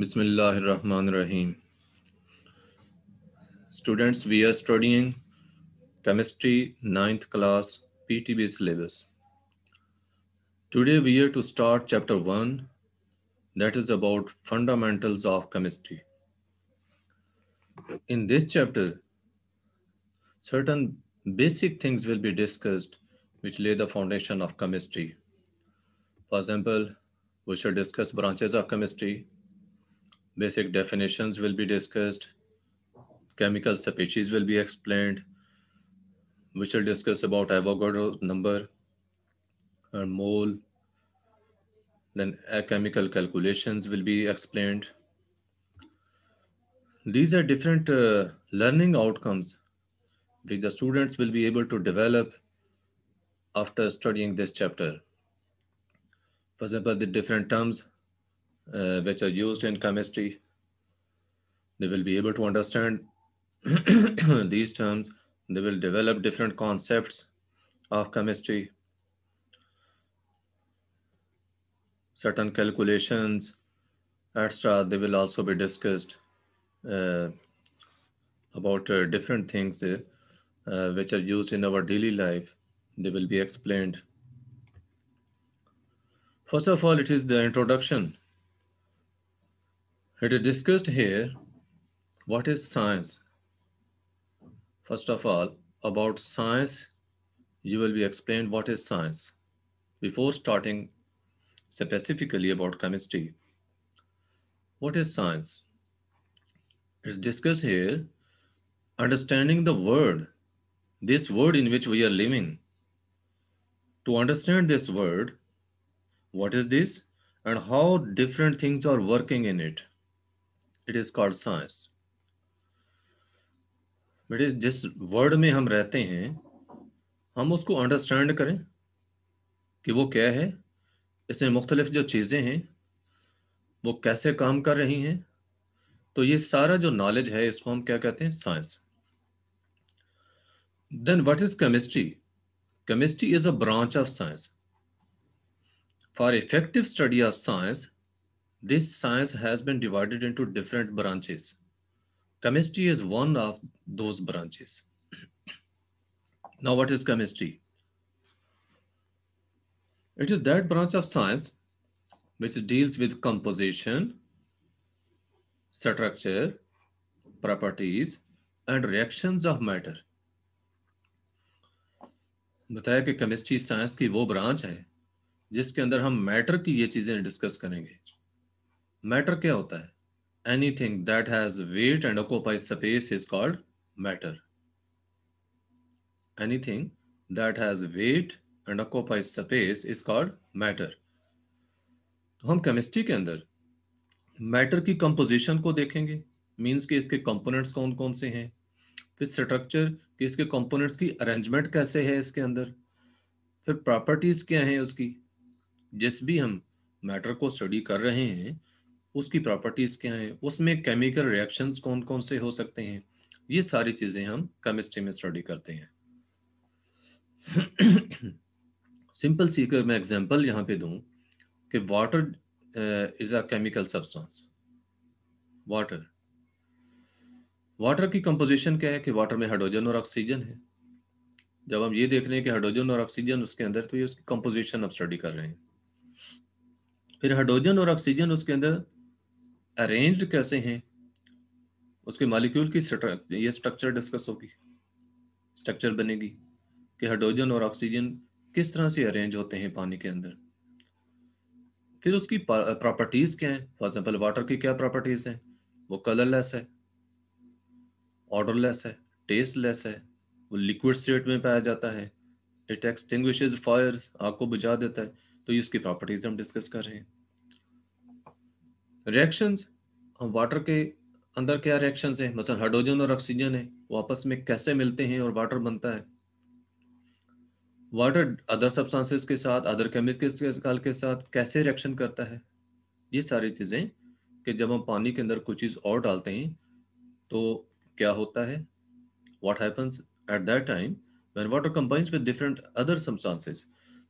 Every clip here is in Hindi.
Bismillahir Rahmanir Rahim. Students, we are studying chemistry 9th class PTB syllabus. Today we are to start chapter 1 that is about fundamentals of chemistry. In this chapter, certain basic things will be discussed which lay the foundation of chemistry. For example, we shall discuss branches of chemistry, basic definitions will be discussed, chemical species will be explained, We shall discuss about Avogadro number or uh, mole. Then chemical calculations will be explained. These are different uh, learning outcomes which the students will be able to develop after studying this chapter. For example, the different terms uh, which are used in chemistry. They will be able to understand these terms. They will develop different concepts of chemistry, certain calculations, etc. They will also be discussed uh, about uh, different things uh, uh, which are used in our daily life. They will be explained. First of all, it is the introduction it is discussed here what is science. First of all, about science, you will be explained what is science before starting specifically about chemistry. What is science? It's discussed here understanding the world, this world in which we are living. To understand this world, what is this and how different things are working in it it is called science बेटे जिस वर्ड में हम रहते हैं हम उसको अंडरस्टैंड करें कि वो क्या है इसमें मुख्तलिफ जो चीज़ें हैं वो कैसे काम कर रही हैं तो ये सारा जो नॉलेज है इसको हम क्या कहते हैं science then what is chemistry chemistry is a branch of science for effective study of science This science has been divided into different branches. Chemistry is one of those branches. now, what is chemistry? It is that branch of science which deals with composition, structure, properties, and reactions of matter. बताया कि केमिस्ट्री साइंस की वो ब्रांच है जिसके अंदर हम मैटर की ये चीजें डिस्कस करेंगे मैटर क्या होता है anything that has weight and occupy space is called matter anything that has weight and occupy space is called matter तो हम केमिस्ट्री के अंदर मैटर की कंपोजिशन को देखेंगे मीन्स कि इसके कंपोनेंट्स कौन कौन से हैं फिर स्ट्रक्चर कि इसके कंपोनेंट्स की अरेंजमेंट कैसे है इसके अंदर फिर प्रॉपर्टीज क्या हैं उसकी जिस भी हम मैटर को स्टडी कर रहे हैं उसकी प्रॉपर्टीज क्या है उसमें केमिकल रिएक्शंस कौन कौन से हो सकते हैं ये सारी चीजें हम केमिस्ट्री में स्टडी करते हैं सिंपल सी अगर मैं एग्जांपल यहाँ पे दूं कि water is a chemical substance water water की कंपोजिशन क्या है कि वाटर में हाइड्रोजन और ऑक्सीजन है जब हम ये देख रहे हैं कि हाइड्रोजन और ऑक्सीजन उसके अंदर तो ये उसकी कंपोजिशन अब स्टडी कर रहे हैं फिर हाइड्रोजन और ऑक्सीजन उसके अंदर अरेंज्ड कैसे हैं उसके मालिक्यूल की ये स्ट्रक्चर डिस्कस होगी स्ट्रक्चर बनेगी कि हाइड्रोजन और ऑक्सीजन किस तरह से अरेंज होते हैं पानी के अंदर फिर उसकी प्रॉपर्टीज़ क्या हैं फॉर एग्जाम्पल वाटर की क्या प्रॉपर्टीज़ हैं वो कलरलेस है ऑर्डरलेस है टेस्टलेस है वो लिक्विड स्टेट में पाया जाता है इट एक्सटिंग फायर आग को बुझा देता है तो ये उसकी प्रॉपर्टीज़ हम डिस्कस कर रहे हैं रिएक्शंस वाटर के अंदर क्या रिएक्शन है मसल हाइड्रोजन और ऑक्सीजन है वो आपस में कैसे मिलते हैं और वाटर बनता है वाटर अदर सब्सटेंसेस के साथ अदर केमिकल के साथ कैसे रिएक्शन करता है ये सारी चीजें कि जब हम पानी के अंदर कुछ चीज और डालते हैं तो क्या होता है what happens at that time when water combines with different other substances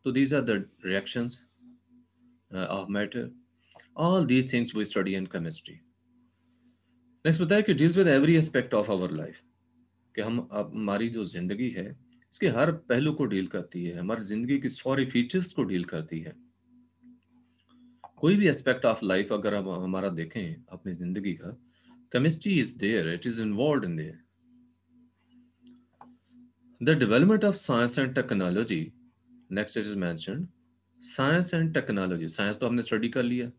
तो these are the reactions of matter all these things we study in chemistry next बताया कि deals with every aspect of our life कि हम हमारी जो जिंदगी है इसके हर पहलू को डील करती है हमारी जिंदगी की सारी फीचर्स को डील करती है कोई भी एस्पेक्ट ऑफ लाइफ अगर हम हमारा देखें अपनी जिंदगी का chemistry is there it is involve in there the development of science and technology next it is मैं साइंस एंड टेक्नोलॉजी साइंस तो हमने स्टडी कर लिया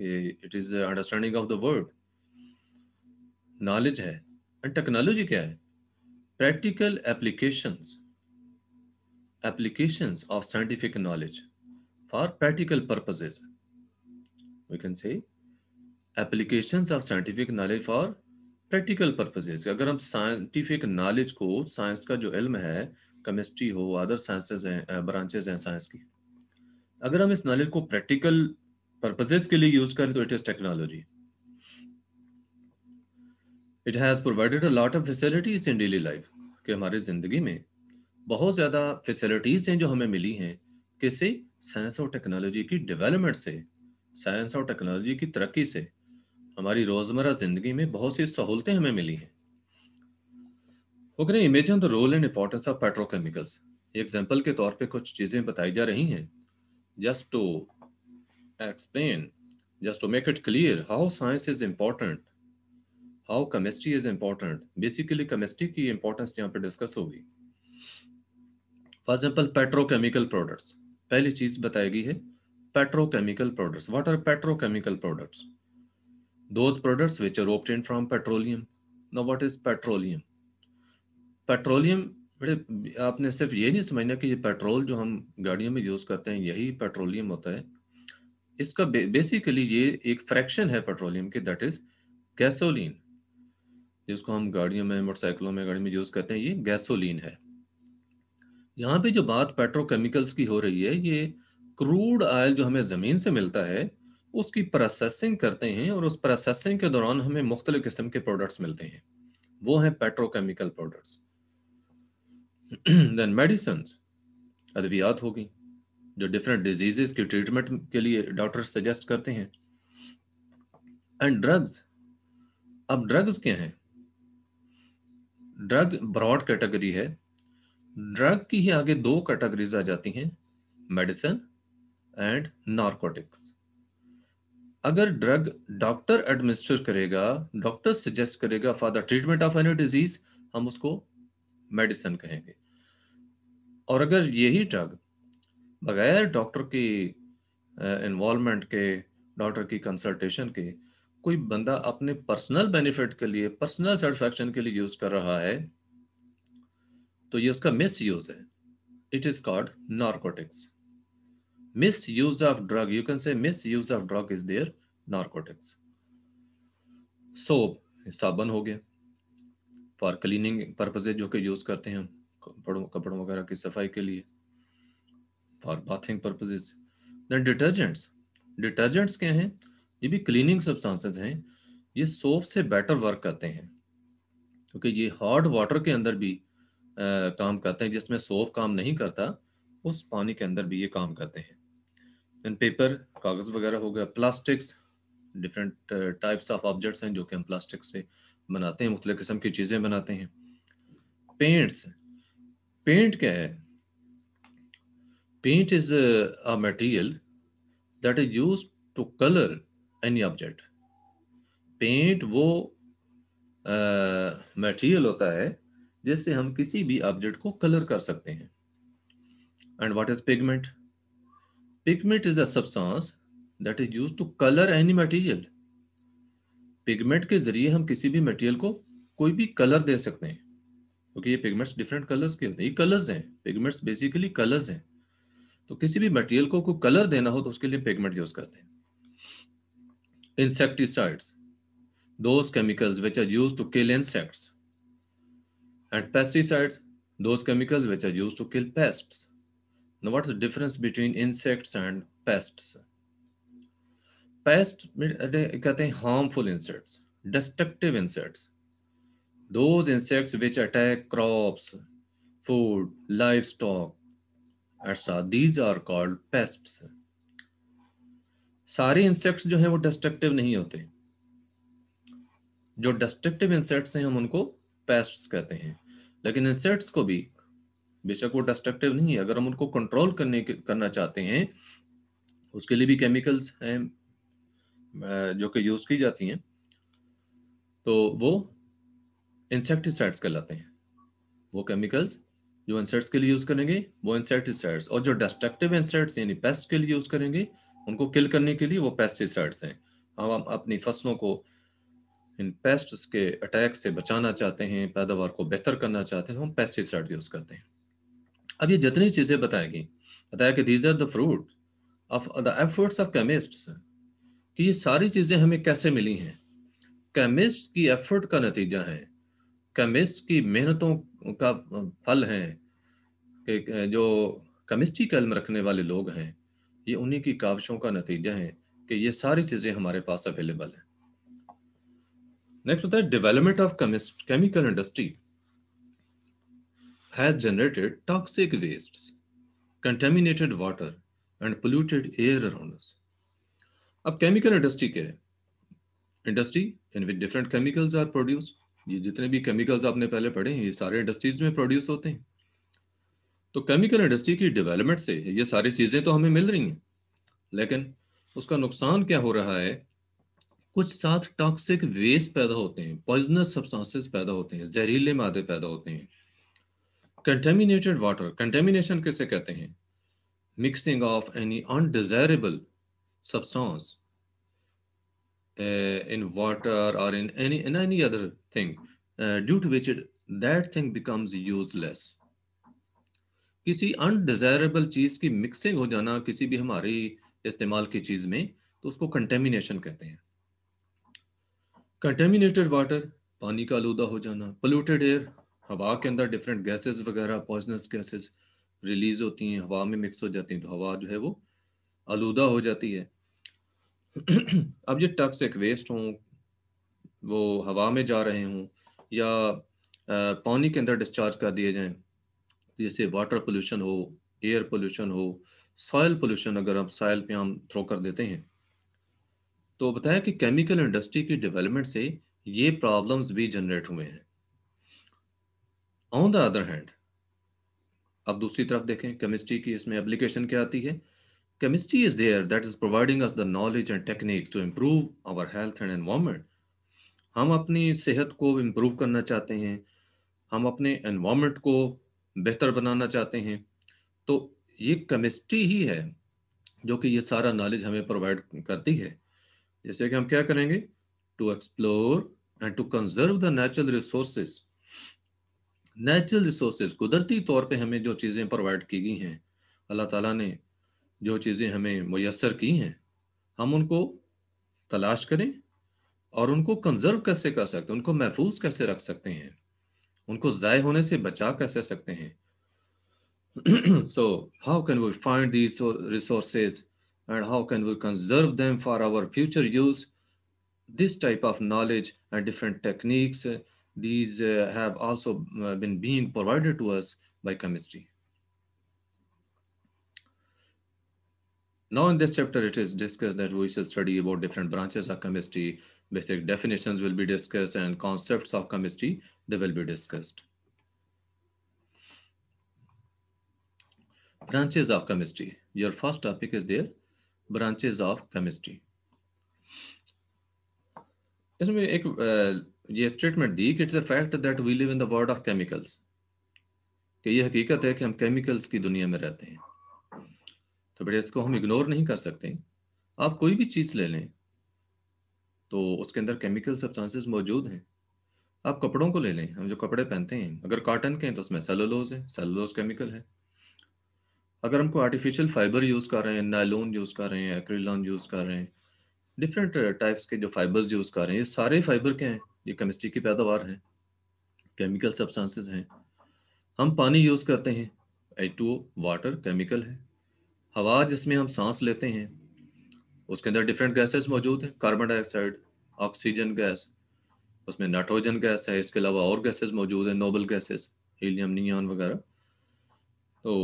it is understanding of the world knowledge है एंड टेक्नोलॉजी क्या है practical application application of scientific knowledge for practical purposes we can say applications of scientific knowledge for practical purposes अगर हम साइंटिफिक नॉलेज को साइंस का जो इल्म है केमिस्ट्री हो अदर साइंसेज हैं ब्रांचेज हैं साइंस की अगर हम इस नॉलेज को प्रैक्टिकल पर्पजेज के लिए यूज करें तो it is technology it has provided a lot of facilities in daily life कि हमारी ज़िंदगी में बहुत ज़्यादा फैसिलिटीज़ हैं जो हमें मिली हैं किसी साइंस और टेक्नोलॉजी की डेवलपमेंट से साइंस और टेक्नोलॉजी की तरक्की से हमारी रोज़मर्रा ज़िंदगी में बहुत सी सहूलतें हमें मिली हैं वो करें imagine the role and importance of petrochemicals example के तौर पे कुछ चीज़ें बताई जा रही हैं just to explain just to make it clear how science is important how chemistry is important basically chemistry की इंपॉर्टेंस यहाँ पे डिस्कस होगी फॉर एग्जाम्पल पेट्रोकेमिकल प्रोडक्ट्स पहली चीज बताई गई है petrochemical products what are petrochemical products those products which are obtain from petroleum now what is petroleum petroleum बड़े आपने सिर्फ ये नहीं समझना कि ये पेट्रोल जो हम गाड़ियों में यूज करते हैं यही पेट्रोलियम होता है इसका बेसिकली ये एक फ्रैक्शन है पेट्रोलियम के दैट इज गैसोलीन जिसको हम गाड़ियों में मोटरसाइकिलों में गाड़ी में यूज़ करते हैं ये गैसोलीन है यहाँ पे जो बात पेट्रोकेमिकल्स की हो रही है ये क्रूड ऑयल जो हमें ज़मीन से मिलता है उसकी प्रोसेसिंग करते हैं और उस प्रोसेसिंग के दौरान हमें मुख्तलि किस्म के प्रोडक्ट्स मिलते हैं वो हैं पेट्रोकेमिकल प्रोडक्ट्स देन मेडिसन अद्वियात हो गई जो डिफरेंट डिजीजेस की ट्रीटमेंट के लिए डॉक्टर सजेस्ट करते हैं एंड ड्रग्स अब ड्रग्स क्या हैं ड्रग ब्रॉड कैटेगरी है ड्रग की ही आगे दो कैटेगरीज आ जाती हैं मेडिसिन एंड नारकोटिक्स अगर ड्रग डॉक्टर एडमिनिस्टर करेगा डॉक्टर सजेस्ट करेगा for the treatment of any disease हम उसको मेडिसिन कहेंगे और अगर यही ड्रग बगैर डॉक्टर की इन्वॉल्वमेंट के डॉक्टर की कंसल्टेशन के कोई बंदा अपने पर्सनल बेनिफिट के लिए पर्सनल सेटिस्फेक्शन के लिए यूज कर रहा है तो ये उसका मिस यूज है it is called narcotics misuse of drug you can say misuse of drug is there narcotics soap साबन हो गया फॉर क्लीनिंग पर्पजेज जो कि यूज करते हैं कपड़ों कपड़ों वगैरह की सफाई के लिए for bathing purposes detergents detergents क्या हैं ये भी क्लीनिंग सब्सटेंसेस हैं ये सोप से बेटर वर्क करते हैं क्योंकि ये हॉट वाटर के अंदर भी आ, काम करते हैं जिसमें सोप काम नहीं करता उस पानी के अंदर भी ये काम करते हैं दैन पेपर कागज़ वगैरह हो गया plastics different types of objects हैं जो कि हम प्लास्टिक से बनाते हैं मुख्तलिफ किस्म की चीज़ें बनाते हैं पेंट्स पेंट क्या है paint is a material that is use to colour any object paint वो मटेरियल होता है जिससे हम किसी भी ऑब्जेक्ट को कलर कर सकते हैं and what is pigment pigment is a substance that is use to colour any material pigment के जरिए हम किसी भी मटेरियल को कोई भी कलर दे सकते हैं क्योंकि ये पिगमेंट्स डिफरेंट कलर्स के होते हैं ये कलर्स हैं पिगमेंट्स बेसिकली कलर्स हैं तो किसी भी मटेरियल को कोई कलर देना हो तो उसके लिए पिगमेंट यूज करते हैं insecticides, those chemicals which are used to kill insects, and pesticides, those chemicals which are used to kill pests. Now, what's the difference between insects and pests? Pests are uh, हैं harmful insects, destructive insects. Those insects which attack crops, food, livestock, etc. These are called pests. सारे इंसेक्ट्स जो है वो डिस्ट्रक्टिव नहीं होते जो डिस्ट्रक्टिव इंसेक्ट्स हैं हम उनको पेस्ट्स कहते हैं लेकिन इंसेक्ट्स को भी बेशक वो डिस्ट्रक्टिव नहीं है अगर हम उनको कंट्रोल करने करना चाहते हैं उसके लिए भी केमिकल्स हैं जो कि यूज़ की जाती हैं तो वो इंसेक्टिसाइड्स कहलाते हैं वो केमिकल्स जो इंसेक्ट्स के लिए यूज़ करेंगे वो इंसेक्टिसाइड्स और जो डिस्ट्रक्टिव इंसेक्ट्स यानी पेस्ट के लिए यूज़ करेंगे उनको किल करने के लिए वो पेस्टिसाइड्स हैं हम अपनी फसलों को इन पेस्ट के अटैक से बचाना चाहते हैं पैदावार को बेहतर करना चाहते हैं तो हम पेस्टिसाइड यूज़ करते हैं अब ये जितनी चीज़ें बताई गई बताया कि these are the fruit of the efforts of chemist कि ये सारी चीज़ें हमें कैसे मिली हैं केमिस्ट की एफर्ट का नतीजा है केमिस्ट की मेहनतों का फल है कि जो केमिस्ट्री कलम रखने वाले लोग हैं ये उन्हीं की काविशों का नतीजा है कि ये सारी चीज़ें हमारे पास अवेलेबल है नेक्स्ट होता है development of chemical industry has generated toxic waste contaminated water and polluted air around अब केमिकल इंडस्ट्री के है industry in which different chemicals are produce ये जितने भी केमिकल्स आपने पहले पढ़े हैं ये सारे इंडस्ट्रीज में प्रोड्यूस होते हैं तो केमिकल इंडस्ट्री की डेवलपमेंट से ये सारी चीज़ें तो हमें मिल रही हैं लेकिन उसका नुकसान क्या हो रहा है कुछ साथ टॉक्सिक वेस्ट पैदा होते हैं पॉइजनस सब्सटेंसेस पैदा होते हैं जहरीले मादे पैदा होते हैं कंटेमिनेटेड वाटर कंटेमिनेशन किसे कहते हैं mixing of any undesirable substance in water और in any any in any thing thing uh, due to which it, that किसी अनडिजायरेबल चीज़ की मिक्सिंग हो जाना किसी भी हमारी इस्तेमाल की चीज़ में तो उसको कंटेमिनेशन कहते हैं कंटेमिनेटेड वाटर पानी का आलूदा हो जाना पोल्यूटेड एयर हवा के अंदर डिफरेंट गैसेस वगैरह पॉइजनस गैसेस रिलीज होती हैं हवा में मिक्स हो जाती हैं तो हवा जो है वो आलूदा हो जाती है अब ये टक्स एक वेस्ट हों वो हवा में जा रहे हों या पानी के अंदर डिस्चार्ज कर दिए जाएं तो जैसे वाटर पोल्यूशन हो एयर पोल्यूशन हो सॉयल पोल्यूशन अगर हम सॉयल पे हम थ्रो कर देते हैं तो बताया कि केमिकल इंडस्ट्री की डेवलपमेंट से ये प्रॉब्लम्स भी जनरेट हुए हैं ऑन द अदर हैंड अब दूसरी तरफ देखें केमिस्ट्री की इसमें एप्लीकेशन क्या आती है chemistry is there that is providing us the knowledge and techniques to improve our health and environment हम अपनी सेहत को इम्प्रूव करना चाहते हैं हम अपने एनवायरमेंट को बेहतर बनाना चाहते हैं तो ये केमिस्ट्री ही है जो कि ये सारा नॉलेज हमें प्रोवाइड करती है जैसे कि हम क्या करेंगे to explore and to conserve the natural resources natural resources कुदरती तौर पे हमें जो चीज़ें प्रोवाइड की गई हैं अल्लाह ताला ने जो चीज़ें हमें मैसर की हैं हम उनको तलाश करें और उनको कंजर्व कैसे कर सकते हैं उनको महफूज कैसे रख सकते हैं उनको ज़ाय होने से बचा कैसे सकते हैं so how can we find these and how can we conserve them for our future use this type of knowledge and different techniques these uh, have also uh, been being provided to us by chemistry now in this chapter it is discussed that we shall study about different branches of chemistry Basic definitions will be discussed and concepts of chemistry, they will be discussed. Branches of chemistry. Your first topic is there, branches of chemistry. इसमें ek ye statement di कि it's a fact that we live in the world of chemicals कि ये हकीकत है कि हम केमिकल्स की दुनिया में रहते हैं तो बेटे इसको हम इग्नोर नहीं कर सकते आप कोई भी चीज़ ले लें तो उसके अंदर केमिकल सब्सटेंसेस मौजूद हैं आप कपड़ों को ले लें हम जो कपड़े पहनते हैं अगर कॉटन के हैं तो उसमें सेलोलोज है सेलोलोज केमिकल है अगर हमको आर्टिफिशियल फाइबर यूज़ कर रहे हैं नायलोन यूज़ कर रहे हैं एक्रीलॉन यूज़ कर रहे हैं डिफरेंट टाइप्स के जो फाइबर्स यूज़ कर रहे हैं ये सारे फाइबर के हैं ये केमिस्ट्री की पैदावार है केमिकल सब्सटेंसेस हैं हम पानी यूज़ करते हैं एच टू वाटर केमिकल है हवा जिसमें हम सांस लेते हैं उसके अंदर डिफरेंट गैसेस मौजूद हैं कार्बन डाइऑक्साइड ऑक्सीजन गैस उसमें नाइट्रोजन गैस है इसके अलावा और गैसेस मौजूद हैं नोबल गैसेस हीलियम नियॉन वगैरह तो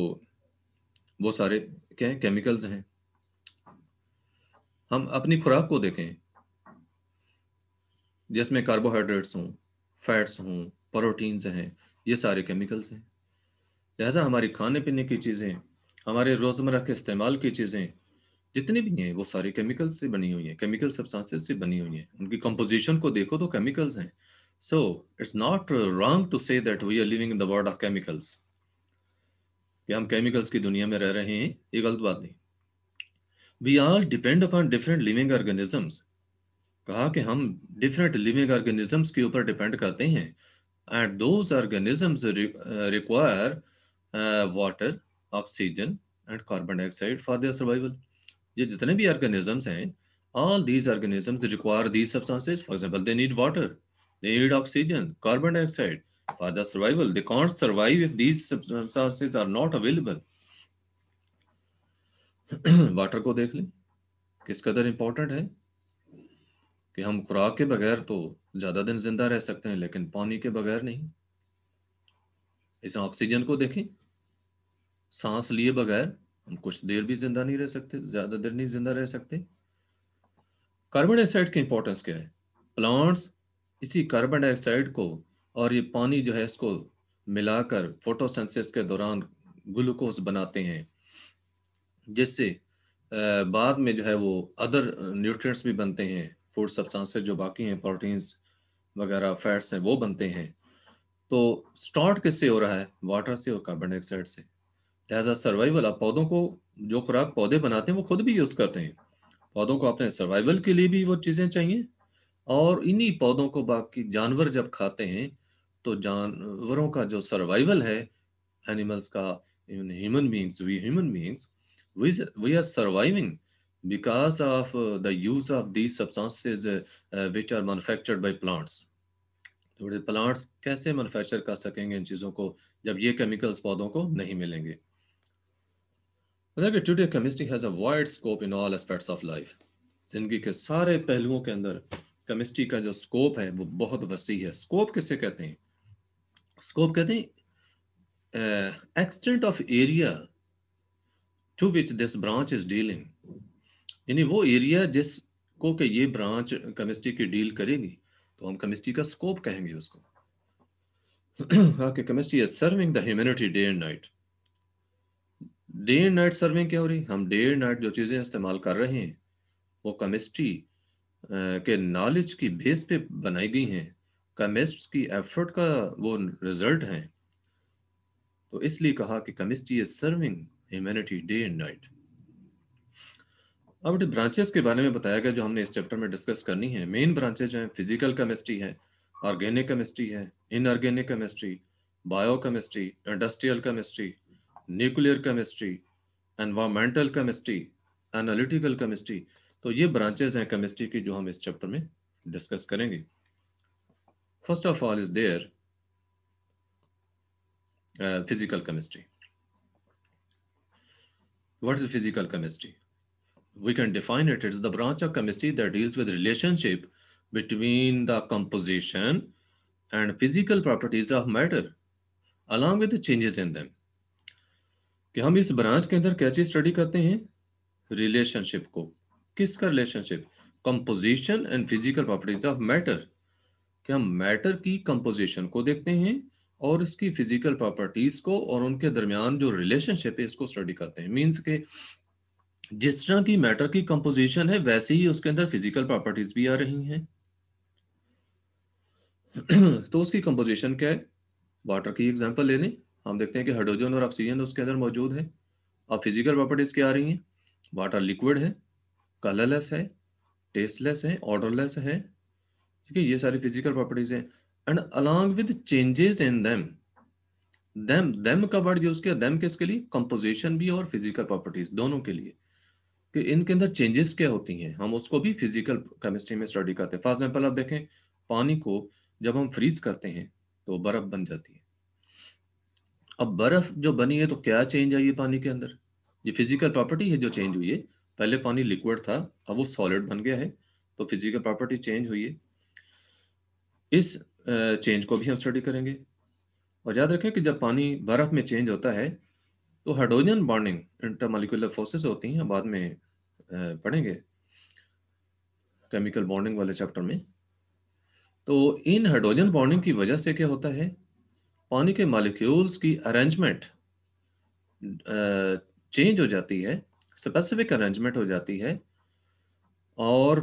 वो सारे क्या हैं केमिकल्स हैं हम अपनी खुराक को देखें जिसमें कार्बोहाइड्रेट्स हों फैट्स हों प्रोटीन्स हैं ये सारे केमिकल्स हैं लिहाजा हमारी खाने पीने की चीज़ें हमारे रोज़मर्रा के इस्तेमाल की चीज़ें जितनी भी हैं वो सारी केमिकल्स से बनी हुई हैं केमिकल सब्सटेंसेस से बनी हुई हैं उनकी कंपोजिशन को देखो तो केमिकल्स हैं so it's not wrong to say that we are living in the world of chemicals कि हम केमिकल्स की दुनिया में रह रहे हैं ये गलत बात नहीं we are depend upon different living organisms कहा कि हम डिफरेंट लिविंग ऑर्गेनिजम्स के ऊपर डिपेंड करते हैं and those organisms require water oxygen and carbon dioxide for their survival ये जितने भी ऑर्गेनिजम्स हैं all these organisms require these substances for example they need water they need oxygen carbon dioxide for the survival they can't survive if these substances are not available water को देख लें किस कदर इंपॉर्टेंट है कि हम खुराक के बगैर तो ज्यादा दिन जिंदा रह सकते हैं लेकिन पानी के बगैर नहीं इस ऑक्सीजन को देखें सांस लिए बगैर हम कुछ देर भी जिंदा नहीं रह सकते ज्यादा देर नहीं जिंदा रह सकते कार्बन डाइऑक्साइड की इंपॉर्टेंस क्या है प्लांट्स इसी कार्बन डाइऑक्साइड को और ये पानी जो है इसको मिलाकर फोटोसेंसिस के दौरान ग्लूकोज बनाते हैं जिससे बाद में जो है वो अदर न्यूट्रिएंट्स भी बनते हैं फूड सब्सटेंसेस जो बाकी हैं प्रोटीन्स वगैरह फैट्स हैं वो बनते हैं तो स्टार्ट किससे हो रहा है वाटर से और कार्बन डाइऑक्साइड से लिहाजा सर्वाइवल आप पौधों को जो खुराक पौधे बनाते हैं वो खुद भी यूज़ करते हैं पौधों को अपने सर्वाइवल के लिए भी वो चीज़ें चाहिए और इन्हीं पौधों को बाकी जानवर जब खाते हैं तो जानवरों का जो सर्वाइवल है एनिमल्स का even human beings, we human beings, we, we are surviving because of uh, the use of these substances uh, uh, which plants तो कैसे मैनुफैक्चर कर सकेंगे इन चीज़ों को जब ये केमिकल्स पौधों को नहीं मिलेंगे connectivity of chemistry has a wide scope in all aspects of life जिंदगी के सारे पहलुओं के अंदर केमिस्ट्री का जो स्कोप है वो बहुत वसी है स्कोप किसे कहते हैं स्कोप कहते हैं extent of area to which this branch is dealing यानी वो एरिया जिसको कि ये ब्रांच केमिस्ट्री की डील करेगी तो हम केमिस्ट्री का स्कोप कहेंगे उसको chemistry is serving the humanity day and night day and night serving क्या हो रही हम डे एंड नाइट जो चीज़ें इस्तेमाल कर रहे हैं वो केमिस्ट्री के नॉलेज की बेस पे बनाई गई हैं केमिस्ट की एफर्ट का वो रिजल्ट है तो इसलिए कहा कि chemistry is serving humanity day and night अब ब्रांचेस के बारे में बताया गया जो हमने इस चैप्टर में डिस्कस करनी है मेन ब्रांचेज हैं फिजिकल केमिस्ट्री है ऑर्गेनिक केमिस्ट्री है inorganic chemistry biochemistry industrial chemistry nuclear chemistry environmental chemistry analytical chemistry तो ये ब्रांचेस हैं केमिस्ट्री की जो हम इस चैप्टर में डिस्कस करेंगे first of all is there physical chemistry what is physical chemistry we can define it it is the branch of chemistry that deals with relationship between the composition and physical properties of matter along with changes in them कि हम इस ब्रांच के अंदर क्या चीज स्टडी करते हैं रिलेशनशिप को किसका relationship composition and physical properties of matter कि हम मैटर की कंपोजिशन को देखते हैं और इसकी फिजिकल प्रॉपर्टीज को और उनके दरमियान जो रिलेशनशिप है इसको स्टडी करते हैं मीन्स के जिस तरह की मैटर की कंपोजिशन है वैसे ही उसके अंदर फिजिकल प्रॉपर्टीज भी आ रही हैं तो उसकी कंपोजिशन क्या है वाटर की एग्जांपल ले लें हम देखते हैं कि हाइड्रोजन और ऑक्सीजन उसके अंदर मौजूद है अब फिजिकल प्रॉपर्टीज क्या आ रही हैं वाटर लिक्विड है कलरलेस है टेस्टलेस है ऑर्डरलेस है ठीक है ये सारी फिजिकल प्रॉपर्टीज हैं and along with changes in them them them का वर्ड यूज किया दैम किसके लिए कंपोजिशन भी और फिजिकल प्रॉपर्टीज दोनों के लिए कि इनके अंदर चेंजेस क्या होती हैं हम उसको भी फिजिकल केमिस्ट्री में स्टडी करते हैं फॉर एग्जाम्पल आप देखें पानी को जब हम फ्रीज करते हैं तो बर्फ बन जाती है अब बर्फ जो बनी है तो क्या चेंज आई है पानी के अंदर ये फिजिकल प्रॉपर्टी है जो चेंज हुई है पहले पानी लिक्विड था अब वो सॉलिड बन गया है तो फिजिकल प्रॉपर्टी चेंज हुई है इस चेंज को भी हम स्टडी करेंगे और याद रखें कि जब पानी बर्फ में चेंज होता है तो हाइड्रोजन बॉन्डिंग इंटरमालिकुलर फोर्सेस होती हैं बाद में पढ़ेंगे केमिकल बॉन्डिंग वाले चैप्टर में तो इन हाइड्रोजन बॉन्डिंग की वजह से क्या होता है पानी के मालिक्यूल्स की अरेंजमेंट चेंज हो जाती है स्पेसिफिक अरेंजमेंट हो जाती है और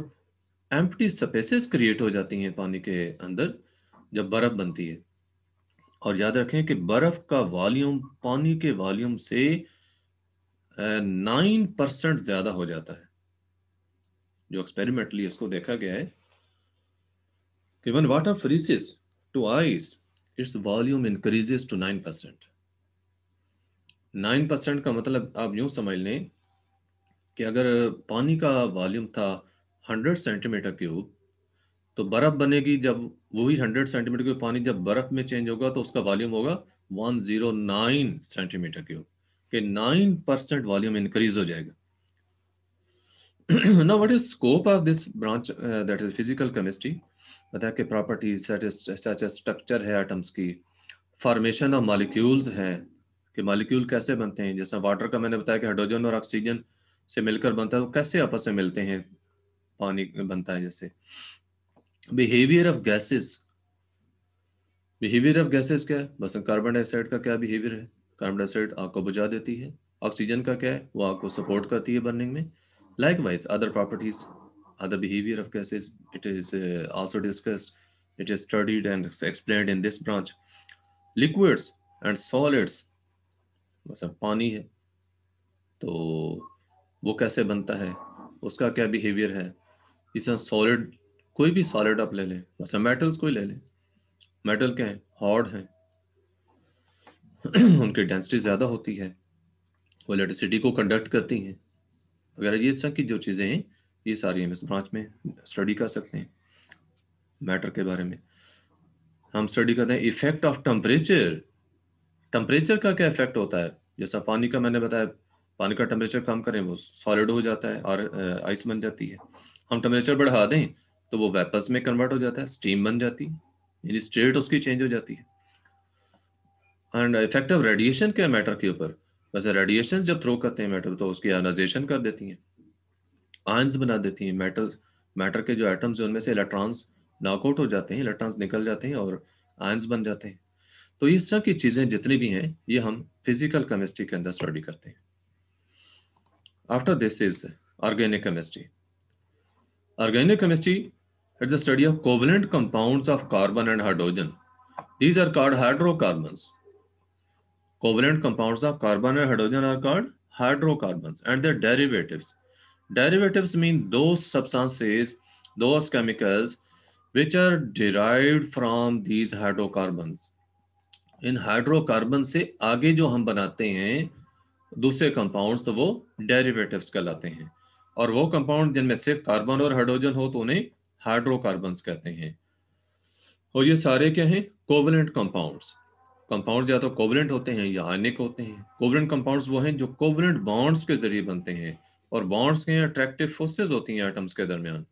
एम्प्टी स्पेसेस क्रिएट हो जाती हैं पानी के अंदर जब बर्फ बनती है और याद रखें कि बर्फ का वॉल्यूम पानी के वॉल्यूम से नाइन परसेंट ज्यादा हो जाता है जो एक्सपेरिमेंटली इसको देखा गया है कि one water freezes to ice increases to nine percent nine percent का मतलब आप यूं समझ लें कि अगर पानी का वॉल्यूम था हंड्रेड सेंटीमीटर क्यूब तो बर्फ बनेगी जब वही हंड्रेड सेंटीमीटर क्यूब पानी जब बर्फ में चेंज होगा तो उसका वॉल्यूम होगा वन नाइन सेंटीमीटर क्यूब के नाइन परसेंट वॉल्यूम इंक्रीज हो जाएगा ना what is scope of this branch that is physical chemistry बताया के प्रॉपर्टीज सच स्ट्रक्चर है आटम्स की फॉर्मेशन ऑफ मालिक्यूल्स हैं कि मालिक्यूल कैसे बनते हैं जैसे वाटर का मैंने बताया कि हाइड्रोजन और ऑक्सीजन से मिलकर बनता है तो कैसे आपस में मिलते हैं पानी बनता है जैसे behaviour of gases behaviour of gases क्या है बस कार्बन डाइऑक्साइड का क्या बिहेवियर है कार्बन डाइऑक्साइड आग को बुझा देती है ऑक्सीजन का क्या है वो आग को सपोर्ट करती है बर्निंग में likewise other properties the behavior of cases, it is uh, also discussed, it is studied and explained in this branch. Liquids and solids, मतलब पानी है तो वो कैसे बनता है उसका क्या बिहेवियर है इस सॉलिड कोई भी सॉलिड आप ले लें मतलब मेटल्स कोई ले लें मेटल क्या है हॉर्ड है उनकी डेंसिटी ज़्यादा होती है वो इलेक्ट्रिसिटी को कंडक्ट करती हैं वगैरह ये सब की जो चीज़ें हैं ये सारी हम इस ब्रांच में स्टडी कर सकते हैं मैटर के बारे में हम स्टडी करते हैं इफेक्ट ऑफ टेम्परेचर टेम्परेचर का क्या इफेक्ट होता है जैसा पानी का मैंने बताया पानी का टेम्परेचर कम करें वो सॉलिड हो जाता है और आइस बन जाती है हम टेम्परेचर बढ़ा दें तो वो वेपर्स में कन्वर्ट हो जाता है स्टीम बन जाती है यानी स्टेट उसकी चेंज हो जाती है एंड इफेक्ट ऑफ रेडिएशन क्या मैटर के ऊपर वैसे रेडिएशन जब थ्रो करते हैं मैटर तो उसकी आनाइजेशन कर देती हैं आयंस बना देती हैं मेटल्स मैटर के जो एटम्स हैं उनमें से इलेक्ट्रॉन्स नॉकआउट हो जाते हैं इलेक्ट्रॉन्स निकल जाते हैं और आयंस बन जाते हैं तो इस तरह की चीज़ें जितनी भी हैं ये हम फिजिकल केमिस्ट्री के अंदर स्टडी करते हैं after this is organic chemistry organic chemistry it's the study of covalent compounds of carbon and hydrogen these are called hydrocarbon covalent compounds of carbon and hydrogen are called hydrocarbon and their derivatives Derivatives mean those substances, those chemicals which are derived from these hydrocarbons. इन हाइड्रोकार्बन से आगे जो हम बनाते हैं दूसरे कंपाउंड्स तो वो डेरिवेटिव्स कहलाते हैं और वो कंपाउंड जिनमें सिर्फ कार्बन और हाइड्रोजन हो तो उन्हें हाइड्रोकार्बन कहते हैं और ये सारे क्या हैं कोवलेंट कंपाउंड्स कंपाउंड या तो कोवलेंट होते हैं या आयनिक होते हैं कोवलेंट कंपाउंड्स वो हैं जो कोवलेंट बॉन्ड्स के जरिए बनते हैं और बॉन्ड्स के अट्रैक्टिव फोर्सेज होती हैं एटम्स के दरमियान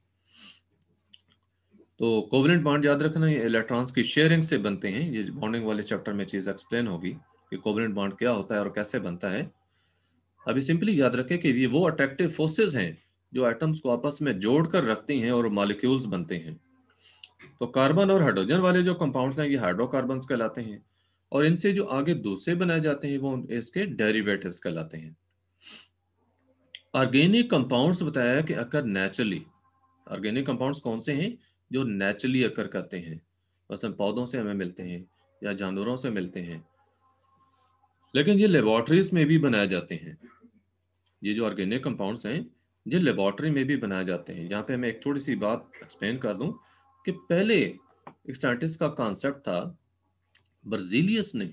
तो कोवलेंट बॉन्ड याद रखना ये इलेक्ट्रॉन्स की शेयरिंग से बनते हैं ये बॉन्डिंग वाले चैप्टर में चीज़ एक्सप्लेन होगी कि कोवलेंट बॉन्ड क्या होता है और कैसे बनता है अभी सिंपली याद रखें कि ये वो अट्रैक्टिव फोर्सेज हैं जो एटम्स को आपस में जोड़ कर रखती हैं और मालिक्यूल्स बनते हैं तो कार्बन और हाइड्रोजन वाले जो कंपाउंड्स हैं ये हाइड्रोकार्बन कहलाते हैं और इनसे जो आगे दूसरे बनाए जाते हैं वो इसके डेरिवेटिव्स कहलाते हैं ऑर्गेनिक कंपाउंड्स बताया कि अकर नेचुरली ऑर्गेनिक कंपाउंड्स कौन से हैं जो नेचुरली अकर करते हैं बस हम पौधों से हमें मिलते हैं या जानवरों से मिलते हैं लेकिन ये लेबॉर्टरीज में भी बनाए जाते हैं ये जो ऑर्गेनिक कंपाउंड्स हैं ये लेबॉर्टरी में भी बनाए जाते हैं यहाँ पे मैं एक थोड़ी सी बात एक्सप्लेन कर दूँ कि पहले एक साइंटिस्ट का कॉन्सेप्ट था बर्जीलियस ने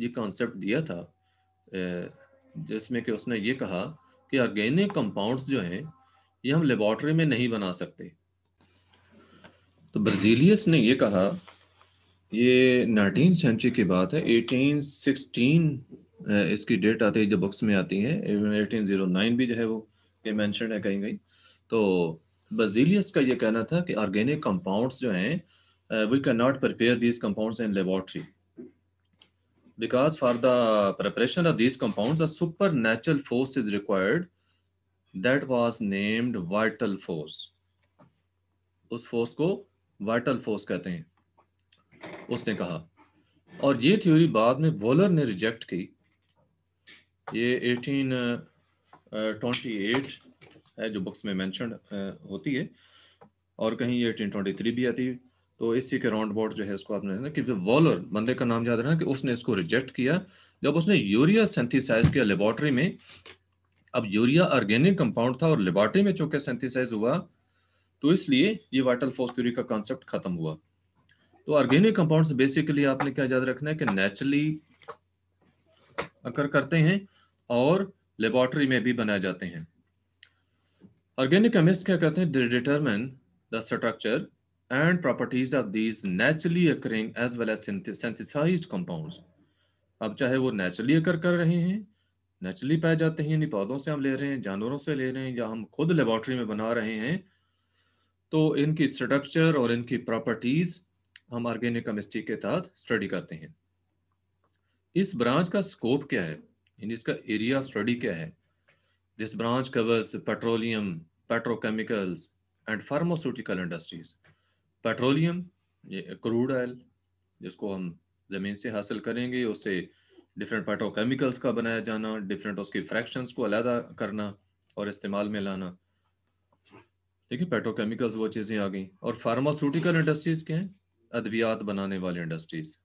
ये कॉन्सेप्ट दिया था जिसमें कि उसने ये कहा कि ऑर्गेनिक कंपाउंड्स जो हैं ये हम लेबोरेटरी में नहीं बना सकते तो ब्रजीलियस ने ये कहा ये नाइनटीन सेंचुरी की बात है 1816 इसकी डेट आती है जो बुक्स में आती है 1809 भी जो है वो ये मैंशन है कहीं कहीं तो ब्रजीलियस का ये कहना था कि ऑर्गेनिक कंपाउंड्स जो हैं we can not prepare these compounds in laboratory because for the preparation of these compounds, a supernatural force is required that was named vital force. us force ko vital force kehte hain usne kaha aur ye theory baad mein wohler ne reject ki ये 1828 है जो बुक्स में मेंशन होती है और कहीं ये 1823 भी आती है तो इसी के राउंड अबाउट जो है इसको आपने कि वॉलर बंदे का नाम याद रखना कि उसने इसको रिजेक्ट किया जब उसने यूरिया सेंथिसाइज किया लेबोरेटरी में अब यूरिया ऑर्गेनिक कंपाउंड था और लेबोरेटरी में चूंकि सेंथिसाइज हुआ तो इसलिए ये वाइटल फोर्स थ्योरी का कॉन्सेप्ट खत्म हुआ तो ऑर्गेनिक कंपाउंड बेसिकली आपने क्या याद रखना है कि नेचुरली अकर करते हैं और लेबोरेटरी में भी बनाए जाते हैं ऑर्गेनिक केमिस्ट क्या कहते हैं determine the structure and properties of these naturally occurring as well as synthesized compounds. अब चाहे वो naturally occur कर रहे हैं नेचुरली पाए जाते हैं यानी पौधों से हम ले रहे हैं जानवरों से ले रहे हैं या हम खुद लेबॉर्ट्री में बना रहे हैं तो इनकी स्ट्रक्चर और इनकी प्रॉपर्टीज हम ऑर्गेनिक केमिस्ट्री के तहत स्टडी करते हैं इस ब्रांच का स्कोप क्या है यानी इसका एरिया ऑफ स्टडी क्या है this branch covers petroleum petrochemicals and pharmaceutical industries petroleum ये क्रूड ऑयल जिसको हम ज़मीन से हासिल करेंगे उससे डिफरेंट पेट्रोकेमिकल्स का बनाया जाना डिफरेंट उसके फ्रैक्शंस को अलहदा करना और इस्तेमाल में लाना देखिए पेट्रोकेमिकल्स वो चीज़ें आ गई और फार्मास्यूटिकल इंडस्ट्रीज़ के हैं अद्वियात बनाने वाली इंडस्ट्रीज़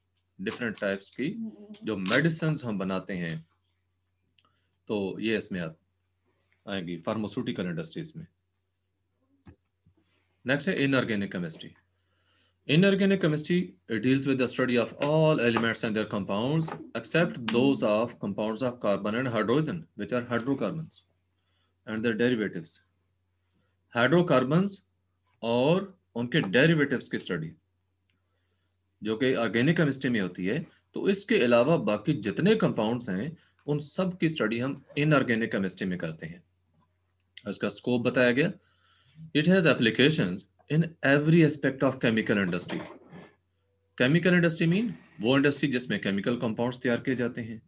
डिफरेंट टाइप्स की जो मेडिसिन हम बनाते हैं तो ये इसमें आप आएंगी फार्मास्यूटिकल इंडस्ट्रीज में नेक्स्ट है inorganic chemistry Inorganic chemistry deals with the study of all elements and their compounds except those of compounds of carbon and hydrogen, which are hydrocarbons, and their derivatives. hydrocarbons or उनके derivatives की study जो कि organic chemistry में होती है तो इसके अलावा बाकी जितने compounds हैं उन सब की study हम inorganic chemistry में करते हैं इसका scope बताया गया it has applications in every aspect of chemical industry chemical industry mean वो इंडस्ट्री जिसमें केमिकल कंपाउंड्स तैयार किए जाते हैं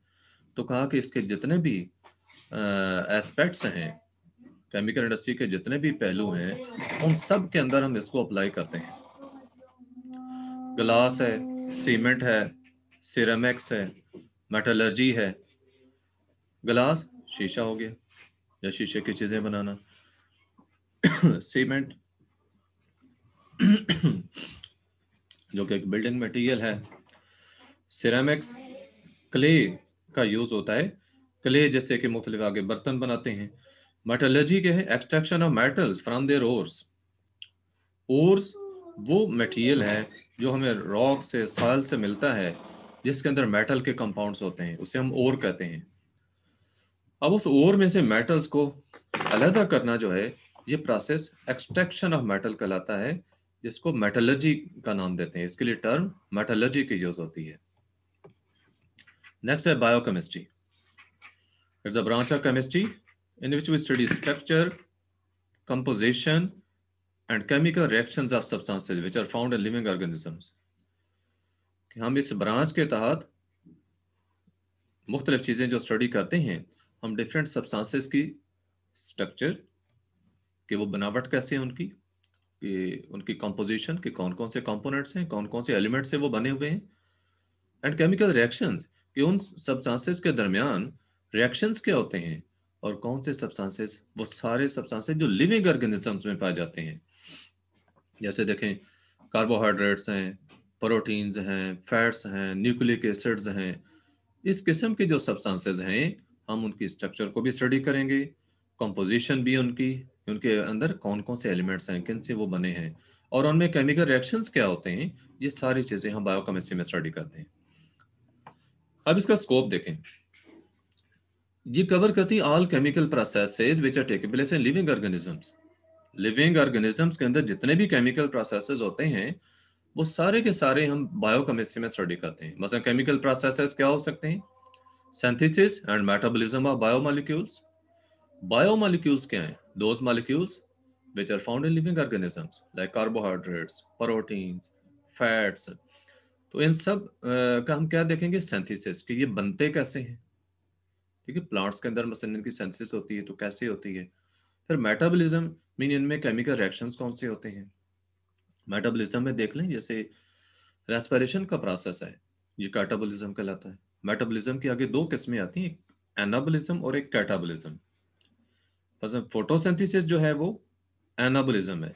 तो कहा कि इसके जितने भी एस्पेक्ट्स हैं केमिकल इंडस्ट्री के जितने भी पहलू हैं उन सब के अंदर हम इसको अप्लाई करते हैं ग्लास है सीमेंट है सिरेमिक्स है मेटलर्जी है ग्लास शीशा हो गया या शीशे की चीज़ें बनाना सीमेंट जो कि एक बिल्डिंग मटेरियल है सिरेमिक्स क्ले का यूज होता है क्ले जैसे कि मुख्तलिफ आगे बर्तन बनाते हैं मेटोलॉजी के है extraction of metals from their ores ores वो मटेरियल है जो हमें रॉक से साल से मिलता है जिसके अंदर मेटल के कंपाउंड्स होते हैं उसे हम ओर कहते हैं अब उस ओर में से मेटल्स को अलहदा करना जो है ये प्रोसेस एक्सट्रैक्शन ऑफ मेटल कहलाता है जिसको मेटलर्जी का नाम देते हैं इसके लिए टर्म मेटलर्जी की यूज होती है नेक्स्ट है biochemistry it's a branch of chemistry in which we study structure composition and chemical reaction of substances which are found in living organisms हम इस ब्रांच के तहत मुख्तलिफ चीज़ें जो स्टडी करते हैं हम डिफरेंट सब्सटेंसेस की स्ट्रक्चर कि वो बनावट कैसे है उनकी कि उनकी कंपोजिशन के कौन कौन से कंपोनेंट्स हैं कौन कौन से एलिमेंट्स हैं वो बने हुए हैं एंड केमिकल रिएक्शन कि उन सब्सटेंसेस के दरमियान रिएक्शंस क्या होते हैं और कौन से सब्सटेंसेस वो सारे सब्सटेंसेस जो लिविंग ऑर्गेनिजम्स में पाए जाते हैं जैसे देखें कार्बोहाइड्रेट्स हैं प्रोटीन्स हैं फैट्स हैं न्यूक्लिक एसिड्स हैं इस किस्म के जो सब्सटेंसेस हैं हम उनकी स्ट्रक्चर को भी स्टडी करेंगे कंपोजिशन भी उनकी कि उनके अंदर कौन कौन से एलिमेंट्स हैं किन से वो बने हैं और उनमें केमिकल रिएक्शंस क्या होते हैं ये सारी चीज़ें हम बायोकेमिस्ट्री में स्टडी करते हैं अब इसका स्कोप देखें ये कवर करती all chemical processes which are taking place in living organisms living organisms के अंदर जितने भी केमिकल प्रोसेसेस होते हैं वो सारे के सारे हम बायोकेमिस्ट्री में स्टडी करते हैं मतलब केमिकल प्रोसेसेस क्या हो सकते हैं synthesis and metabolism of biomolecules bio Biomolecules क्या हैं those molecules which are found in living organisms like carbohydrates proteins fats तो इन सब का हम क्या देखेंगे सेंथिसिस कि ये बनते कैसे हैं ठीक है प्लांट्स के अंदर मसलन इनकी सेंसिस होती है तो कैसे होती है फिर मेटाबॉलिज्म मीन इनमें केमिकल रिएक्शंस कौन से होते हैं मेटाबॉलिज्म में देख लें जैसे रेस्पिरेशन का प्रोसेस है ये कैटाबॉलिज्म कहलाता है मेटाबॉलिज्म की आगे दो किस्में आती हैं एक एनाबॉलिज्म और एक कैटाबॉलिज्म फोटोसेंथिस फोटोसिंथेसिस जो है वो एनाबोलिज्म है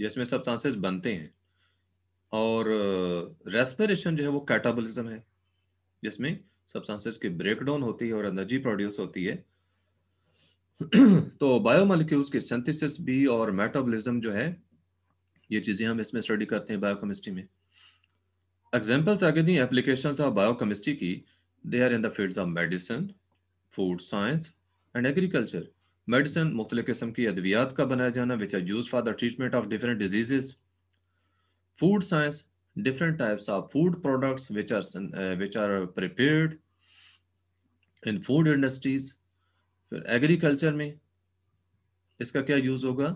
जिसमें सब्सटेंसेस बनते हैं और रेस्पिरेशन जो है वो कैटाबोलिज्म है जिसमें सब्सटेंसेस की डाउन होती है और एनर्जी प्रोड्यूस होती है तो बायोमालिक्यूल्स की सिंथेसिस भी और मेटाबोलिज्म जो है ये चीज़ें हम इसमें स्टडी करते हैं बायोकेमिस्ट्री में एग्जाम्पल्स आगे दी एप्लीकेशन ऑफ बायोकेमिस्ट्री की they are in the field of medicine food science and agriculture medicine मुख्तलि किस्म की अद्वियात का बनाया जाना which are use for the treatment of different diseases food science different types of food products which are which are are in food industries फिर एग्रीकल्चर में इसका क्या यूज़ होगा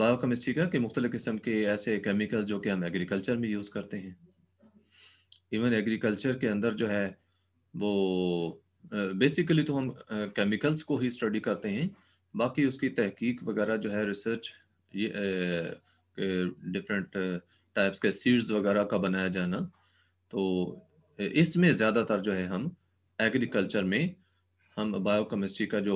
बायो केमिस्ट्री का कि मुख्तलि किस्म के ऐसे केमिकल जो कि हम एग्रीकल्चर में यूज़ करते हैं इवन एग्रीकल्चर के अंदर जो है वो बेसिकली तो हम केमिकल्स को ही स्टडी करते हैं बाकी उसकी तहकीक वगैरह जो है रिसर्च ये डिफरेंट टाइप्स के सीड्स वगैरह का बनाया जाना तो इसमें ज़्यादातर जो है हम एग्रीकल्चर में हम बायोकेमिस्ट्री का जो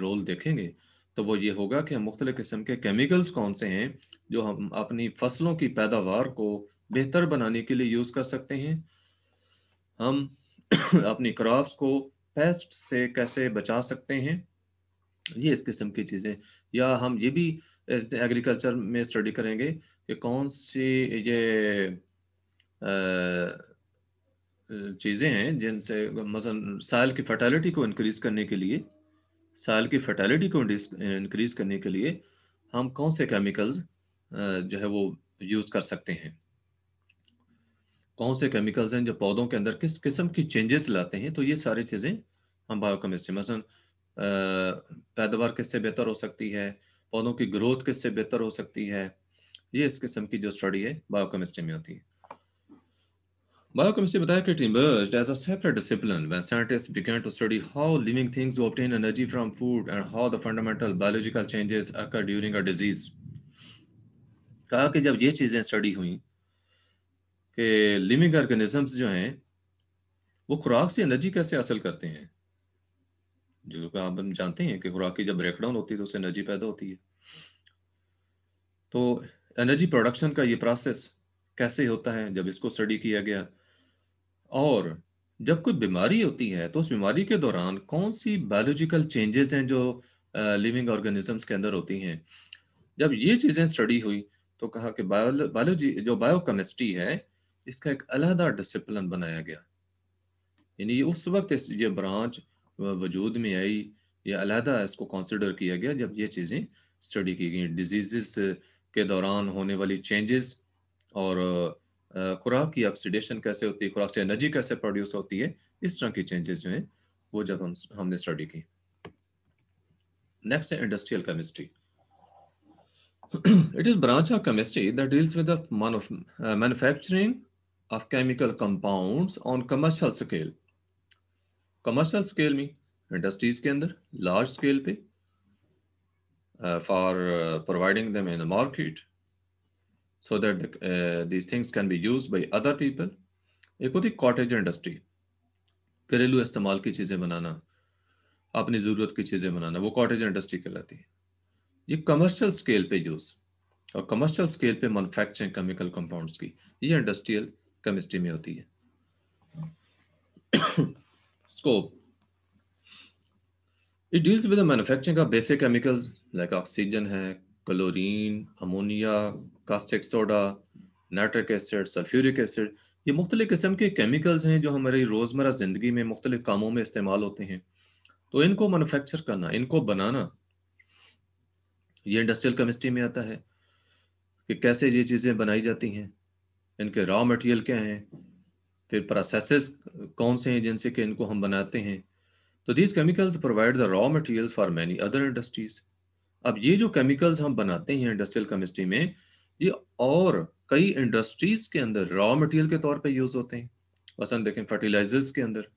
रोल देखेंगे तो वो ये होगा कि हम मुख्तलि किस्म के केमिकल्स कौन से हैं जो हम अपनी फसलों की पैदावार को बेहतर बनाने के लिए यूज़ कर सकते हैं हम अपनी क्रॉप्स को पेस्ट से कैसे बचा सकते हैं ये इस किस्म की चीज़ें या हम ये भी एग्रीकल्चर में स्टडी करेंगे कि कौन सी ये चीज़ें हैं जिनसे मसल साल की फर्टैलिटी को इंक्रीज़ करने के लिए साल की फर्टेलिटी को इंक्रीज़ करने के लिए हम कौन से केमिकल्स जो है वो यूज़ कर सकते हैं कौन से केमिकल्स हैं जो पौधों के अंदर किस किस्म की चेंजेस लाते हैं तो ये सारी चीज़ें हम बायोकेमिस्ट्री मसलन पैदावार किससे बेहतर हो सकती है पौधों की ग्रोथ किससे बेहतर हो सकती है ये इस किस्म की जो स्टडी है बायोकेमिस्ट्री में होती है Biochemistry बताया कि it emerged as a separate discipline when scientists began to study how living things obtain energy from food and how the fundamental biological changes occur during a disease. कहा कि जब ये चीजें स्टडी हुई कि लिविंग ऑर्गेनिजम्स जो हैं वो खुराक से एनर्जी कैसे हासिल करते हैं जो आप हम जानते हैं कि खुराक की जब ब्रेकडाउन होती है तो उससे एनर्जी पैदा होती है तो एनर्जी प्रोडक्शन का ये प्रोसेस कैसे होता है जब इसको स्टडी किया गया और जब कोई बीमारी होती है तो उस बीमारी के दौरान कौन सी बायोलॉजिकल चेंजेस हैं जो लिविंग uh, ऑर्गेनिजम्स के अंदर होती हैं जब ये चीज़ें स्टडी हुई तो कहा कि बायोलॉजी जो बायोकेमिस्ट्री है इसका एक अलहदा डिसिप्लिन बनाया गया यानी ये उस वक्त इस ये ब्रांच वजूद में आई ये अलहदा इसको कंसिडर किया गया जब ये चीज़ें स्टडी की गई डिजीज़ के दौरान होने वाली चेंजेस और खुराक की ऑक्सीडेशन कैसे होती है खुराक से एनर्जी कैसे प्रोड्यूस होती है इस तरह की चेंजेस जो हैं वो जब हम हमने स्टडी की नेक्स्ट है industrial chemistry it is branch of chemistry that deals with the of chemical compounds on commercial scale. Commercial scale में industries ke andar large scale pe uh, for uh, providing them in the market so that the, uh, these things can be used by other people. ek hoti cottage industry घरेलू इस्तेमाल की चीज़ें बनाना अपनी ज़रूरत की चीज़ें बनाना वो कॉटेज इंडस्ट्री कहलाती है ये कमर्शियल स्केल पे यूज़ और कमर्शियल स्केल पे मैनुफैक्चरिंग केमिकल कंपाउंड्स की ये इंडस्ट्रियल केमिस्ट्री में होती है scope it deals with manufacturing of basic chemicals like oxygen है chlorine ammonia caustic soda nitric acid sulphuric acid ये मुख्तलि किस्म के केमिकल्स हैं जो हमारी रोज़मर्रा ज़िंदगी में मुख्तलि कामों में इस्तेमाल होते हैं तो इनको मैनुफेक्चर करना इनको बनाना ये इंडस्ट्रियल केमिस्ट्री में आता है कि कैसे ये चीज़ें बनाई जाती हैं इनके रॉ मटेरियल क्या हैं फिर प्रोसेसेस कौन से हैं जिनसे कि इनको हम बनाते हैं तो these chemicals provide the raw material for many other industries अब ये जो केमिकल्स हम बनाते हैं इंडस्ट्रियल केमिस्ट्री में ये और कई इंडस्ट्रीज के अंदर रॉ मटेरियल के तौर पे यूज होते हैं वसन देखें फर्टिलाइजर्स के अंदर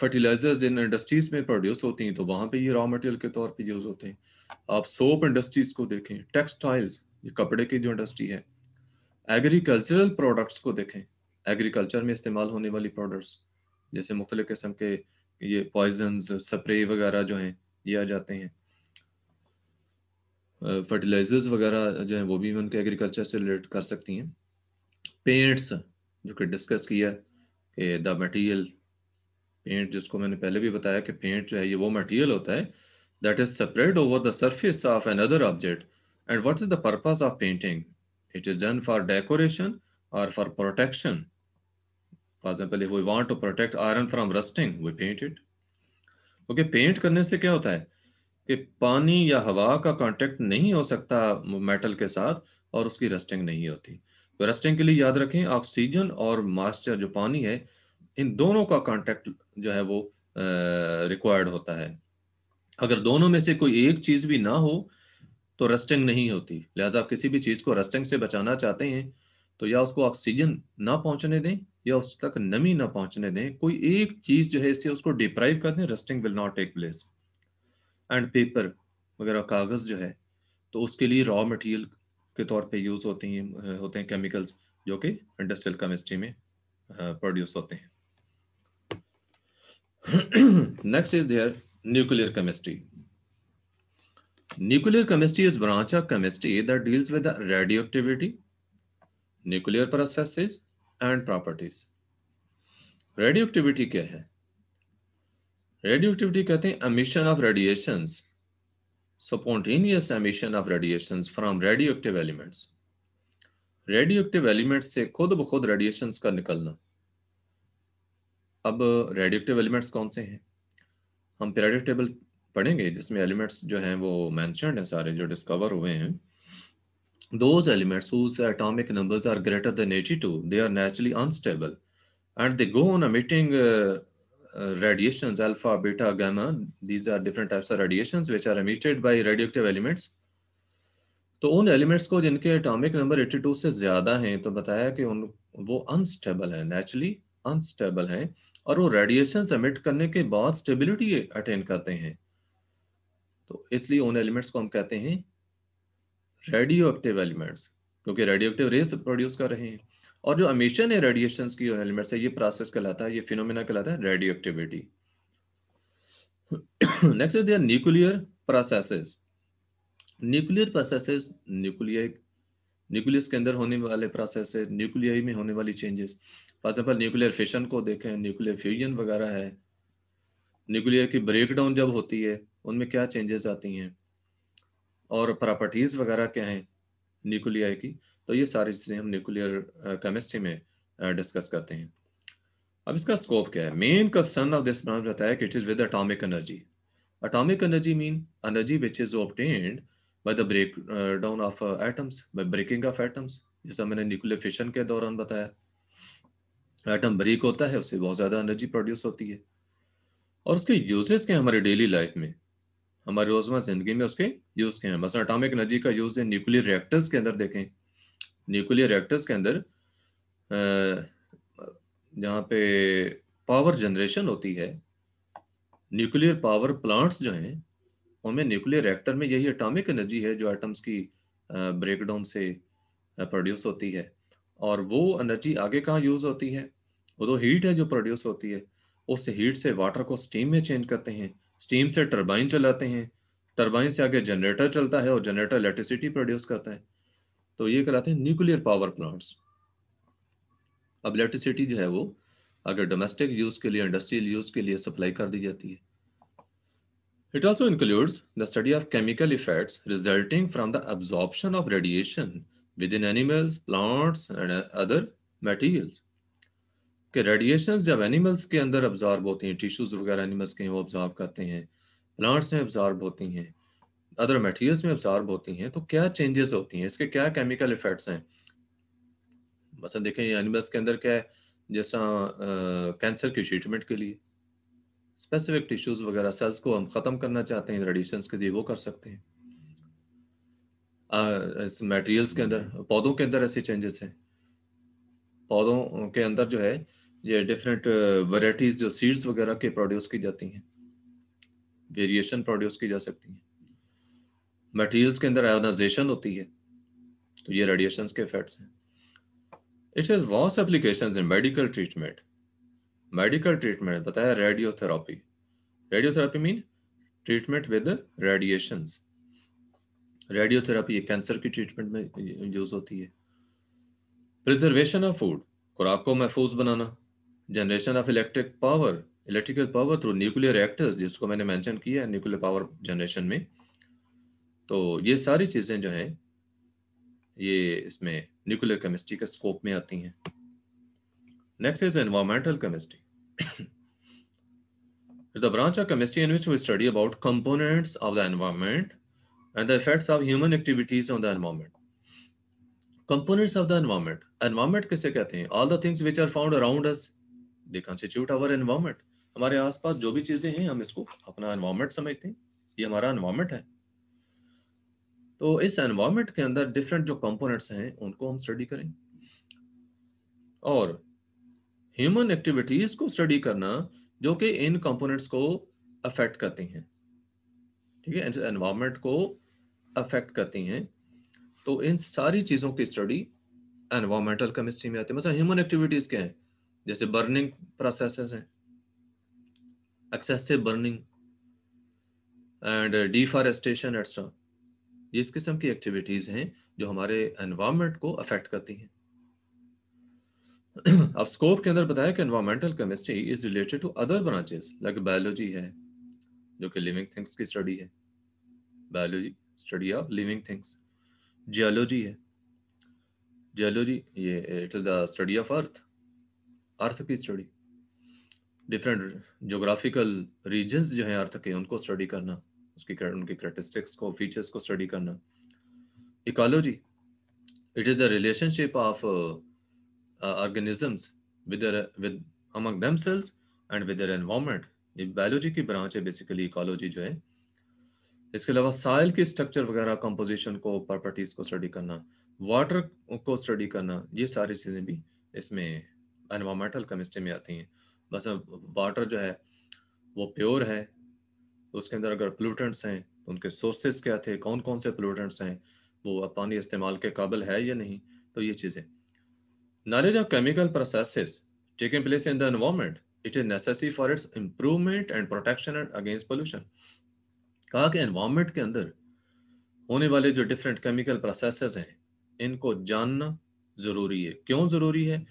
फर्टिलाइजर्स जिन इंडस्ट्रीज में प्रोड्यूस होती हैं तो वहां पे ये रॉ मटेरियल के तौर पे यूज होते हैं आप सोप इंडस्ट्रीज को देखें टेक्सटाइल्स ये कपड़े की जो इंडस्ट्री है एग्रीकल्चरल प्रोडक्ट्स को देखें एग्रीकल्चर में इस्तेमाल होने वाली प्रोडक्ट्स जैसे मुख्तल किस्म के ये पॉइजन स्प्रे वगैरह जो हैं ये आ जाते हैं फर्टिलाइजर्स वगैरह जो हैं वो भी उनके एग्रीकल्चर से रिलेट कर सकती हैं पेंट्स जो कि डिस्कस किया कि द मटेरियल पेंट जिसको मैंने पहले भी बताया कि पेंट जो है ये वो मटेरियल होता है that is separate over the surface of another object and what is the purpose of painting It is done for decoration or for protection. For example, if we want to protect iron from rusting, we paint it. Okay okay, paint करने से क्या होता है कि पानी या हवा का कांटेक्ट नहीं हो सकता मेटल के साथ और उसकी रस्टिंग नहीं होती तो रस्टिंग के लिए याद रखें ऑक्सीजन और मॉइस्चर जो पानी है इन दोनों का कांटेक्ट जो है वो रिक्वायर्ड होता है अगर दोनों में से कोई एक चीज भी ना हो तो रस्टिंग नहीं होती लिहाजा आप किसी भी चीज़ को रस्टिंग से बचाना चाहते हैं तो या उसको ऑक्सीजन ना पहुंचने दें या उस तक नमी ना पहुंचने दें कोई एक चीज़ जो है इससे उसको डिप्राइव कर दें rusting will not take place and paper वगैरह कागज़ जो है तो उसके लिए रॉ मटेरियल के तौर पे यूज़ होती हैं होते हैं केमिकल्स जो कि इंडस्ट्रियल केमिस्ट्री में प्रोड्यूस होते हैं next is there nuclear chemistry Nuclear chemistry is branch of chemistry that deals with the radioactivity, nuclear processes and properties. Radioactivity क्या है रेडियोक्टिविटी कहते हैं emission of radiations spontaneous emission of radiations from radioactive elements radioactive elements से खुद ब खुद रेडिएशन का निकलना अब रेडियोक्टिव एलिमेंट्स कौन से हैं हम पेरेडिक टेबल पढ़ेंगे जिसमें एलिमेंट्स जो हैं वो मैं सारे जो डिस्कवर हुए हैं those elements atomic numbers are greater than eighty they are naturally unstable and they go on emitting radiation alpha beta gamma these are different types of radiation which are emitted by radioactive elements तो उन एलिमेंट्स को जिनके एटॉमिक नंबर 82 से ज्यादा हैं तो बताया कि उन वो अनस्टेबल है नेचुरली अनस्टेबल हैं और वो रेडिएशन एमिट करने के बाद स्टेबिलिटी अटेन करते हैं तो इसलिए उन एलिमेंट्स को हम कहते हैं रेडियो एक्टिव एलिमेंट्स क्योंकि रेडियो एक्टिव रेस प्रोड्यूस कर रहे हैं और जो अमीशन है रेडिएशन की एलिमेंट्स है ये प्रोसेस कहलाता है ये फिनोमिना कहलाता है radioactivity next is there nuclear processes nuclear processes nuclear nucleus के अंदर होने वाले प्रोसेस न्यूक्लियाई में होने वाली changes for example nuclear fission को देखें न्यूक्लियर फ्यूजन वगैरह है न्यूक्लियर की ब्रेकडाउन जब होती है उनमें क्या चेंजेस आती हैं और प्रॉपर्टीज वगैरह क्या हैं न्यूक्लियाई की तो ये सारी चीज़ें हम न्यूक्लियर केमिस्ट्री uh, में डिस्कस uh, करते हैं अब इसका स्कोप क्या है main concern of this branch बताया कि it is with atomic energy atomic energy mean energy which is obtained by the break down of atoms by breaking of atoms जैसा मैंने न्यूक्लियर फिशन के दौरान बताया एटम ब्रेक होता है उससे बहुत ज़्यादा एनर्जी प्रोड्यूस होती है और उसके यूजेस क्या हमारे डेली लाइफ में हमारे रोजमर्रा जिंदगी में उसके यूज क्या है बस अटामिक एनर्जी का यूज है न्यूक्लियर रिएक्टर्स के अंदर देखें न्यूक्लियर रिएक्टर्स के अंदर जहाँ पे पावर जनरेशन होती है न्यूक्लियर पावर प्लांट्स जो हैं उनमें न्यूक्लियर रिएक्टर में यही अटामिक एनर्जी है जो एटम्स की ब्रेकडाउन से प्रोड्यूस होती है और वो एनर्जी आगे कहाँ यूज़ होती है वो तो हीट है जो प्रोड्यूस होती है उस हीट से वाटर को स्टीम में चेंज करते हैं स्टीम से टरबाइन चलाते हैं टरबाइन से आगे जनरेटर चलता है और जनरेटर इलेक्ट्रिसिटी प्रोड्यूस करता है तो ये कराते हैं न्यूक्लियर पावर प्लांट्स अब इलेक्ट्रिसिटी जो है वो अगर डोमेस्टिक यूज के लिए इंडस्ट्रियल यूज के लिए सप्लाई कर दी जाती है it also also the study of chemical chemical resulting from the absorption of radiation within animals plants and other materials. कि रेडिएशन जब एनिमल्स के अंदर ऑब्जॉर्ब होती हैं टिश्यूज वगैरह एनिमल्स के वो ऑब्जॉर्ब करते हैं प्लांट्स में ऑब्जॉर्ब होती हैं अदर मटेरियल्स में ऑब्जॉर्ब होती हैं तो क्या चेंजेस होती हैं इसके क्या केमिकल इफेक्ट्स हैं बस देखें एनिमल्स के अंदर क्या है जैसा कैंसर की ट्रीटमेंट के लिए स्पेसिफिक टिश्यूज वगैरह सेल्स को हम ख़त्म करना चाहते हैं रेडिएशन के लिए वो कर सकते हैं मटेरियल्स के अंदर पौधों के अंदर ऐसे चेंजेस हैं पौधों के अंदर जो है ये डिफरेंट वराइटीज जो सीड्स वगैरह के प्रोड्यूस की जाती हैं वेरिएशन प्रोड्यूस की जा सकती हैं मटेरियल्स के अंदर आयोनाइजेशन होती है तो ये रेडिएशन के इफेक्ट्स हैं it has vast application in medical treatment medical treatment बताया radiotherapy radiotherapy mean treatment with radiation radiotherapy cancer की ट्रीटमेंट में यूज़ होती है प्रिजर्वेशन ऑफ फूड खुराक को महफूज बनाना generation of electric power electrical power through nuclear reactors जिसको मैंने मेंशन किया है न्यूक्लियर पावर जनरेशन में तो ये सारी चीजें जो है ये इसमें न्यूक्लियर केमिस्ट्री के स्कोप में आती हैं next is environmental chemistry the branch of chemistry in which we study about components of the environment and the effects of human activities on the environment components of the environment environment किसे कहते हैं all the things which are found around us they constitute our environment हमारे आसपास जो भी चीजें हैं हम इसको अपना एनवायरमेंट समझते हैं ये हमारा एनवायरमेंट है तो इस एनवायरमेंट के अंदर डिफरेंट जो कंपोनेंट्स हैं उनको हम स्टडी करें और ह्यूमन एक्टिविटीज को स्टडी करना जो कि इन कंपोनेंट्स को अफेक्ट करती हैं ठीक है एनवायरमेंट को अफेक्ट करती हैं तो इन सारी चीज़ों की स्टडी एनवायरमेंटल केमिस्ट्री में आती है मतलब ह्यूमन एक्टिविटीज़ क्या है जैसे बर्निंग प्रोसेसेस हैं excessive burning and deforestation et cetera ये इस किस्म की एक्टिविटीज़ हैं जो हमारे एनवायरमेंट को अफेक्ट करती हैं अब स्कोप के अंदर बताया कि environmental chemistry is related to other branches like biology है जो कि लिविंग थिंग्स की स्टडी है biology study of living things geology है जियोलॉजी ये it is the study of earth earth की स्टडी डिफरेंट जोग्राफिकल रीजन जो है अर्थ के उनको स्टडी करना उसकी उनकी क्रेटिस्टिक्स को फीचर्स को स्टडी करना ecology it is the relationship of organisms with with among cells and with environment ये बायोलॉजी की ब्रांच है बेसिकली इकोलॉजी जो है इसके अलावा साइल की स्ट्रक्चर वगैरह कंपोजिशन को प्रॉपर्टीज़ को स्टडी करना वाटर को स्टडी करना ये सारी चीज़ें भी इसमें एनवामेंटल केमिस्ट्री में आती हैं बस वाटर जो है वो प्योर है तो उसके अंदर अगर पोलूटेंट्स हैं तो उनके सोर्सेस क्या थे कौन कौन से पोलूटेंट्स हैं वो पानी इस्तेमाल के काबिल है या नहीं तो ये चीज़ें knowledge of chemical chemical taking place in the the it is necessary for its improvement and protection and against pollution कहा कि एनवायरनमेंट के अंदर होने वाले जो डिफरेंट केमिकल प्रोसेसेस हैं इनको जानना ज़रूरी है क्यों ज़रूरी है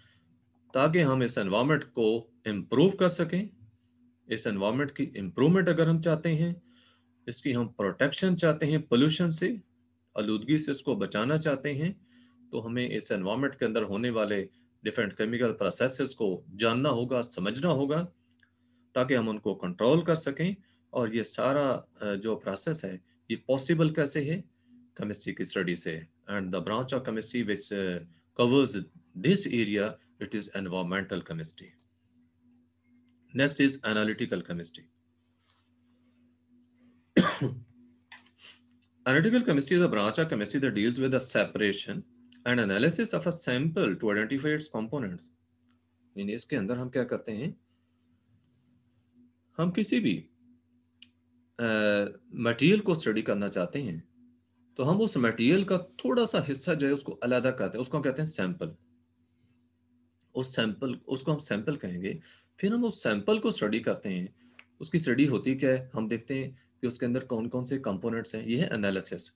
ताकि हम इस एनवायरमेंट को इम्प्रूव कर सकें इस एनवायरमेंट की इम्प्रूवमेंट अगर हम चाहते हैं इसकी हम प्रोटेक्शन चाहते हैं पोल्यूशन से आलूदगी से इसको बचाना चाहते हैं तो हमें इस एनवायरमेंट के अंदर होने वाले डिफरेंट केमिकल प्रोसेसेस को जानना होगा समझना होगा ताकि हम उनको कंट्रोल कर सकें और ये सारा जो प्रोसेस है ये पॉसिबल कैसे है केमिस्ट्री की स्टडी से and the branch of chemistry which covers this area it is environmental chemistry. Next is analytical chemistry. analytical chemistry is a branch of chemistry that deals with the separation and analysis of a sample to identify its components. Mean इसके अंदर हम क्या करते हैं हम किसी भी मटेरियल को स्टडी करना चाहते हैं तो हम उस मटेरियल का थोड़ा सा हिस्सा जो है उसको अलग करते हैं उसको कहते हैं सैंपल उस सैंपल उसको हम सैंपल कहेंगे फिर हम उस सैंपल को स्टडी करते हैं उसकी स्टडी होती क्या है हम देखते हैं कि उसके अंदर कौन कौन से कंपोनेंट्स हैं ये है एनालिसिस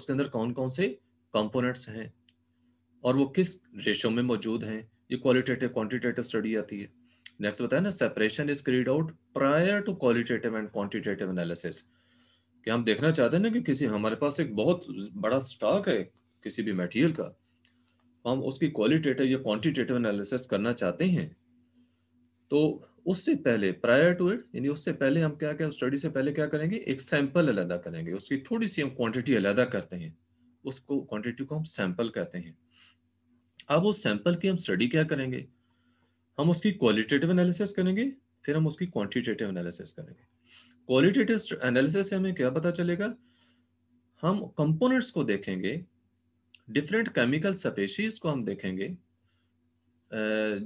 उसके अंदर कौन कौन से कंपोनेंट्स हैं और वो किस रेशो में मौजूद हैं ये क्वालिटेटिव क्वान्टिटेटिव स्टडी आती है नेक्स्ट बताया ना separation is carried out prior to qualitative and quantitative analysis कि हम देखना चाहते हैं ना कि किसी हमारे पास एक बहुत बड़ा स्टॉक है किसी भी मटेरियल का हम उसकी क्वालिटेटिव या क्वांटिटेटिव एनालिसिस करना चाहते हैं तो उससे पहले प्रायर टू इट यानी उससे पहले हम क्या क्या स्टडी से पहले क्या करेंगे एक सैंपल अलहदा करेंगे उसकी थोड़ी सी हम क्वांटिटी अलहदा करते हैं उसको क्वांटिटी को हम सैंपल कहते हैं अब उस सैंपल की हम स्टडी क्या करेंगे हम उसकी क्वालिटेटिव एनालिसिस करेंगे फिर हम उसकी क्वांटिटेटिव एनालिसिस करेंगे क्वालिटेटिव एनालिसिस से हमें क्या पता चलेगा हम कंपोनेंट्स को देखेंगे डिफरेंट केमिकल स्पेशीज को हम देखेंगे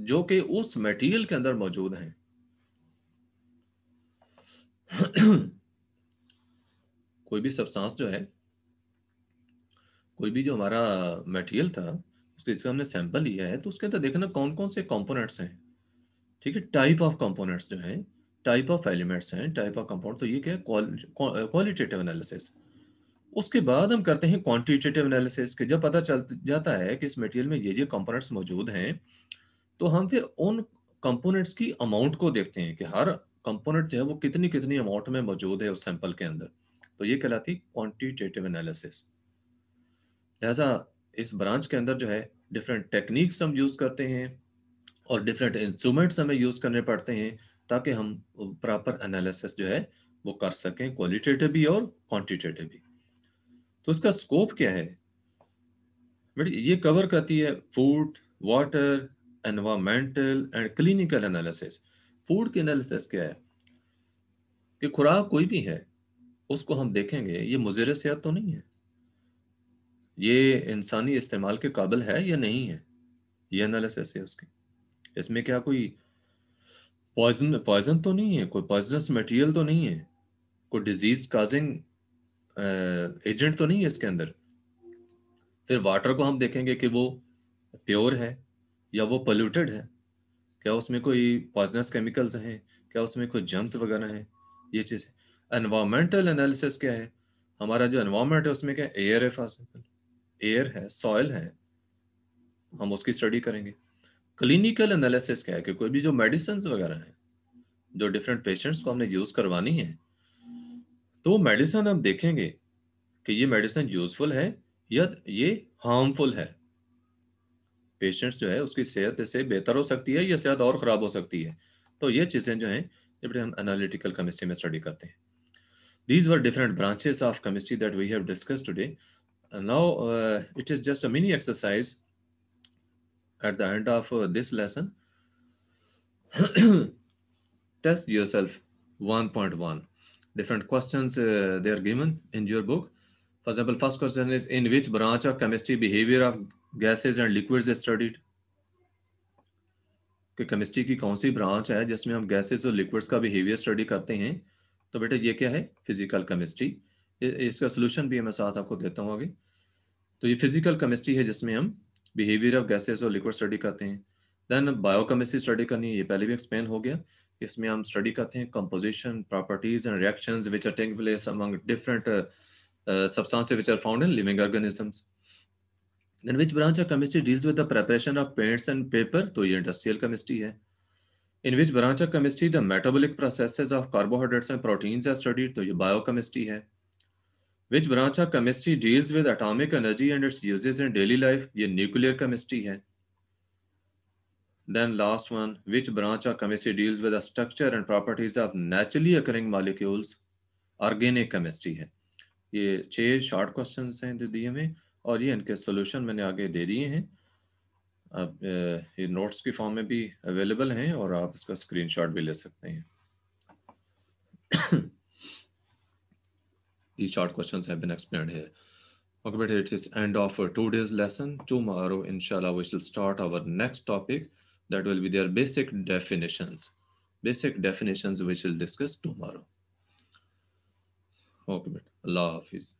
जो कि उस मटेरियल के अंदर मौजूद हैं कोई भी सब्सटेंस जो है कोई भी जो हमारा मटेरियल था उसके जिसका हमने सैंपल लिया है तो उसके अंदर देखना कौन कौन से कंपोनेंट्स हैं ठीक है टाइप ऑफ कंपोनेंट्स जो हैं टाइप ऑफ एलिमेंट्स हैं टाइप ऑफ कंपाउंड तो ये क्या है क्वालिटेटिव एनालिसिस उसके बाद हम करते हैं क्वांटिटेटिव एनालिसिस के जब पता चल जाता है कि इस मटेरियल में ये ये कंपोनेंट्स मौजूद हैं तो हम फिर उन कंपोनेंट्स की अमाउंट को देखते हैं कि हर कंपोनेंट जो है वो कितनी कितनी अमाउंट में मौजूद है उस सैंपल के अंदर तो ये कहलाती क्वांटिटेटिव एनालिसिस लिहाजा इस ब्रांच के अंदर जो है डिफरेंट टेक्निक्स हम यूज़ करते हैं और डिफरेंट इंस्ट्रूमेंट्स हमें यूज़ करने पड़ते हैं ताकि हम प्रॉपर एनालिसिस जो है वो कर सकें क्वालिटेटिव भी और क्वान्टिटेटिव भी तो उसका स्कोप क्या है बट ये कवर करती है food water environmental and clinical analysis food के एनालिसिस क्या है कि खुराक कोई भी है उसको हम देखेंगे ये मुजर सेहत तो नहीं है ये इंसानी इस्तेमाल के काबिल है या नहीं है ये एनालिसिस है उसकी इसमें क्या कोई पॉइजन पॉइजन तो नहीं है कोई पॉइजनस मटेरियल तो नहीं है कोई डिजीज काजिंग एजेंट तो नहीं है इसके अंदर फिर वाटर को हम देखेंगे कि वो प्योर है या वो पोल्यूटेड है क्या उसमें कोई पॉइजनस केमिकल्स हैं क्या उसमें कोई जम्स वगैरह हैं ये चीज़ है एनवायरमेंटल एनालिसिस क्या है हमारा जो एनवायरमेंट है उसमें क्या एयर है फॉर एग्जाम्पल एयर है सॉयल है हम उसकी स्टडी करेंगे क्लिनिकल एनालिसिस क्या है कि कोई भी जो मेडिसिन वगैरह हैं जो डिफरेंट पेशेंट्स को हमने यूज़ करवानी है तो मेडिसिन हम देखेंगे कि ये मेडिसन यूजफुल है या ये हार्मफुल है पेशेंट्स जो है उसकी सेहत से बेहतर हो सकती है या सेहत और खराब हो सकती है तो ये चीजें जो है जब हम एनालिटिकल केमिस्ट्री में स्टडी करते हैं these were different branches of chemistry that we have discuss today now it is just a mini exercise at the end of this lesson test yourself one point one different questions uh, they are given in your book. For example, first question is in which branch of chemistry behavior of gases and liquids is studied? कि केमिस्ट्री की कौन सी ब्रांच है जिसमें हम गैसेस और लिक्विड्स का बिहेवियर स्टडी करते हैं तो बेटा ये क्या है फिजिकल केमिस्ट्री इसका सोल्यूशन भी मैं साथ आपको देता हूँ आगे तो ये फिजिकल केमिस्ट्री है जिसमें हम बिहेवियर ऑफ गैसेस और लिक्विड स्टडी करते हैं देन बायोकेमिस्ट्री स्टडी करनी है ये पहले भी एक्सप्लेन हो गया इसमें हम स्टडी करते हैं composition properties and reactions which are taking place among different substances which are found in living organisms then which branch of chemistry deals with the preparation of paints and paper to ye industrial chemistry hai in which branch of chemistry the metabolic processes of carbohydrates and proteins are studied to ye biochemistry hai which branch of chemistry deals with atomic energy and its uses in daily life ye nuclear chemistry hai Then last one, which branch of chemistry deals with the structure and properties of naturally occurring molecules? Organic chemistry hai ye छः short questions hain जो diye mein aur ye inke solution maine aage de diye hain ab ye notes ki form mein bhi available hain aur aap iska screenshot bhi le sakte hain these short questions have been explained here. Okay, but it is end of our two days lesson. Tomorrow, inshallah, we shall start our next topic. that will be their basic definitions basic definitions which we'll discuss tomorrow okay but law of physics.